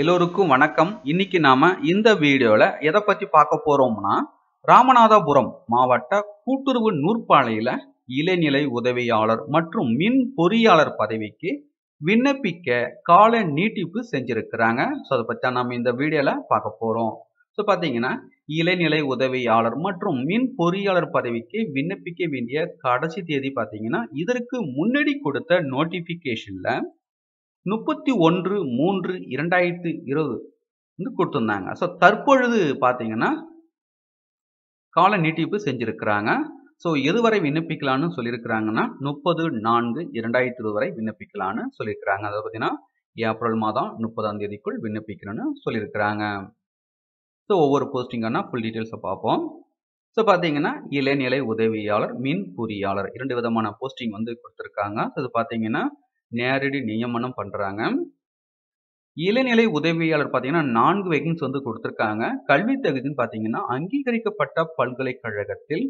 எல்லோருக்கும் வணக்கம் இன்னைக்கு நாம இந்த வீடியோல எதை பத்தி பார்க்க போறோம்னா ராமநாதபுரம் மாவட்ட கூட்டுறவு நூற்பாலையில இளைநிலை உதவியாளர் மற்றும் மின் பொறியாளர் பதவிக்கு விண்ணப்பிக்க கால நீட்டிப்பு செஞ்சிருக்கிறாங்க ஸோ அதை பற்றி நம்ம இந்த வீடியோல பார்க்க போறோம் ஸோ பார்த்தீங்கன்னா இளைநிலை உதவியாளர் மற்றும் மின் பொறியாளர் பதவிக்கு விண்ணப்பிக்க வேண்டிய கடைசி தேதி பார்த்தீங்கன்னா இதற்கு முன்னாடி கொடுத்த நோட்டிஃபிகேஷனில் முப்பத்தி ஒன்று மூன்று இரண்டாயிரத்து இருபது வந்து கொடுத்துருந்தாங்க ஸோ தற்பொழுது பார்த்தீங்கன்னா கால நீட்டிப்பு செஞ்சுருக்கிறாங்க ஸோ எதுவரை விண்ணப்பிக்கலான்னு சொல்லியிருக்கிறாங்கன்னா முப்பது நான்கு இரண்டாயிரத்தி இருபது வரை விண்ணப்பிக்கலான்னு சொல்லியிருக்கிறாங்க அதை பார்த்தீங்கன்னா ஏப்ரல் மாதம் முப்பதாம் தேதிக்குள் விண்ணப்பிக்கணும்னு சொல்லியிருக்கிறாங்க ஸோ ஒவ்வொரு போஸ்டிங்கன்னா ஃபுல் டீட்டெயில்ஸை பார்ப்போம் ஸோ பார்த்தீங்கன்னா இளைநிலை உதவியாளர் மின் பொறியாளர் இரண்டு விதமான போஸ்டிங் வந்து கொடுத்துருக்காங்க அது பார்த்தீங்கன்னா நேரடி நியமனம் பண்ணுறாங்க இளநிலை உதவியாளர் பார்த்தீங்கன்னா நான்கு வேகன்ஸ் வந்து கொடுத்துருக்காங்க கல்வி தகுதின்னு பார்த்தீங்கன்னா அங்கீகரிக்கப்பட்ட பல்கலைக்கழகத்தில்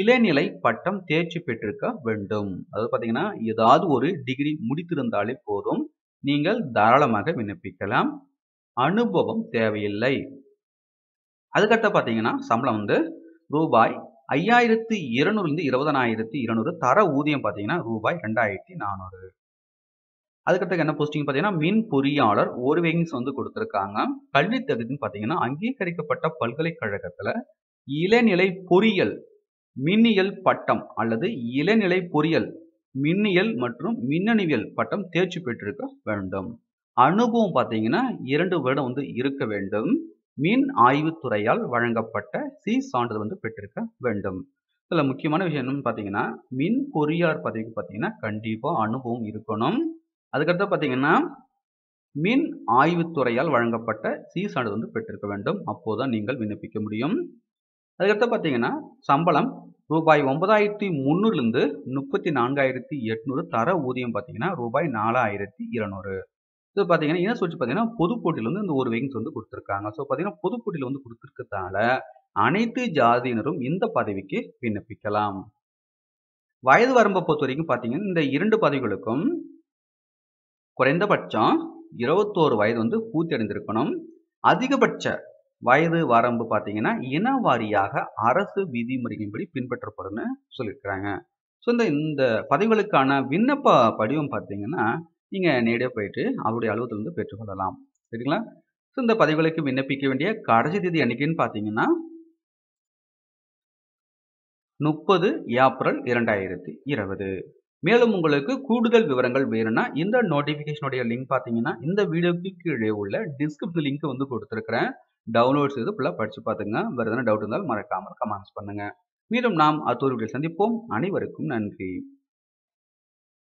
இளநிலை பட்டம் தேர்ச்சி பெற்றிருக்க வேண்டும் அதாவது பார்த்தீங்கன்னா ஏதாவது ஒரு டிகிரி முடித்திருந்தாலே போதும் நீங்கள் தாராளமாக விண்ணப்பிக்கலாம் அனுபவம் தேவையில்லை அதுக்கடுத்த பார்த்தீங்கன்னா சம்பளம் வந்து ரூபாய் ஐயாயிரத்து இருநூறுலேருந்து இருபதனாயிரத்தி இருநூறு தர ஊதியம் பார்த்தீங்கன்னா ரூபாய் ரெண்டாயிரத்தி நானூறு அதுக்கடுத்து என்ன போஸ்டிங் பார்த்தீங்கன்னா மின் பொறியாளர் ஒரு வேகிங்ஸ் வந்து கொடுத்துருக்காங்க கல்வி தகுதின்னு பார்த்தீங்கன்னா அங்கீகரிக்கப்பட்ட பல்கலைக்கழகத்தில் இளநிலை பொறியியல் மின்னியல் பட்டம் அல்லது இளநிலை பொறியியல் மின்னியல் மற்றும் மின்னணுவியல் பட்டம் தேர்ச்சி பெற்றிருக்க வேண்டும் அனுபவம் பார்த்தீங்கன்னா இரண்டு வருடம் வந்து இருக்க வேண்டும் மின் ஆய்வுத்துறையால் வழங்கப்பட்ட சி சான்றிதழ் வந்து பெற்றிருக்க வேண்டும் இதில் முக்கியமான விஷயம் என்னன்னு பார்த்தீங்கன்னா மின் பொறியார் பதவிக்கு பார்த்தீங்கன்னா கண்டிப்பாக அனுபவம் இருக்கணும் அதுக்கடுத்து பார்த்தீங்கன்னா மின் ஆய்வுத்துறையால் வழங்கப்பட்ட சி சான்றிதழ் வந்து பெற்றிருக்க வேண்டும் அப்போதுதான் நீங்கள் விண்ணப்பிக்க முடியும் அதுக்கடுத்து பார்த்தீங்கன்னா சம்பளம் ரூபாய் ஒன்பதாயிரத்தி முந்நூறுலேருந்து முப்பத்தி நான்காயிரத்தி எட்நூறு தர ஊதியம் பார்த்தீங்கன்னா ரூபாய் நாலாயிரத்தி இருநூறு இது பார்த்தீங்கன்னா என்ன சொல்லி பார்த்தீங்கன்னா பொதுப்போட்டியில் வந்து இந்த ஒரு வேகன்ஸ் வந்து கொடுத்துருக்காங்க ஸோ பார்த்தீங்கன்னா போட்டியில் வந்து கொடுத்துருக்கதால அனைத்து ஜாதியினரும் இந்த பதவிக்கு விண்ணப்பிக்கலாம் வயது வரம்பை பொறுத்த வரைக்கும் பார்த்தீங்கன்னா இந்த இரண்டு பதவிகளுக்கும் குறைந்தபட்சம் இருபத்தோரு வயது வந்து பூர்த்தி அடைந்திருக்கணும் அதிகபட்ச வயது வரம்பு பார்த்தீங்கன்னா இன வாரியாக அரசு விதிமுறையின்படி பின்பற்றப்படும்னு சொல்லியிருக்கிறாங்க ஸோ இந்த இந்த பதவிகளுக்கான விண்ணப்ப படிவம் பார்த்தீங்கன்னா நீங்கள் நேரடியாக போயிட்டு அவருடைய அலுவலகத்திலிருந்து பெற்றுக்கொள்ளலாம் சரிங்களா ஸோ இந்த பதவிகளுக்கு விண்ணப்பிக்க வேண்டிய கடைசி தேதி அன்னைக்குன்னு பார்த்தீங்கன்னா முப்பது ஏப்ரல் இரண்டாயிரத்தி இருபது மேலும் உங்களுக்கு கூடுதல் விவரங்கள் வேணும்னா இந்த நோட்டிஃபிகேஷனுடைய லிங்க் பார்த்தீங்கன்னா இந்த வீடியோக்கு கீழே உள்ள டிஸ்கிரிப்ஷன் லிங்க் வந்து கொடுத்துருக்கிறேன் டவுன்லோட் செய்து ஃபுல்லாக படித்து பார்த்துங்க வேறு எதனா டவுட் இருந்தாலும் மறக்காமல் கமெண்ட்ஸ் பண்ணுங்கள் மீண்டும் நாம் அத்தூர் வீட்டில் சந்திப்போம் அனைவருக்கும் நன்றி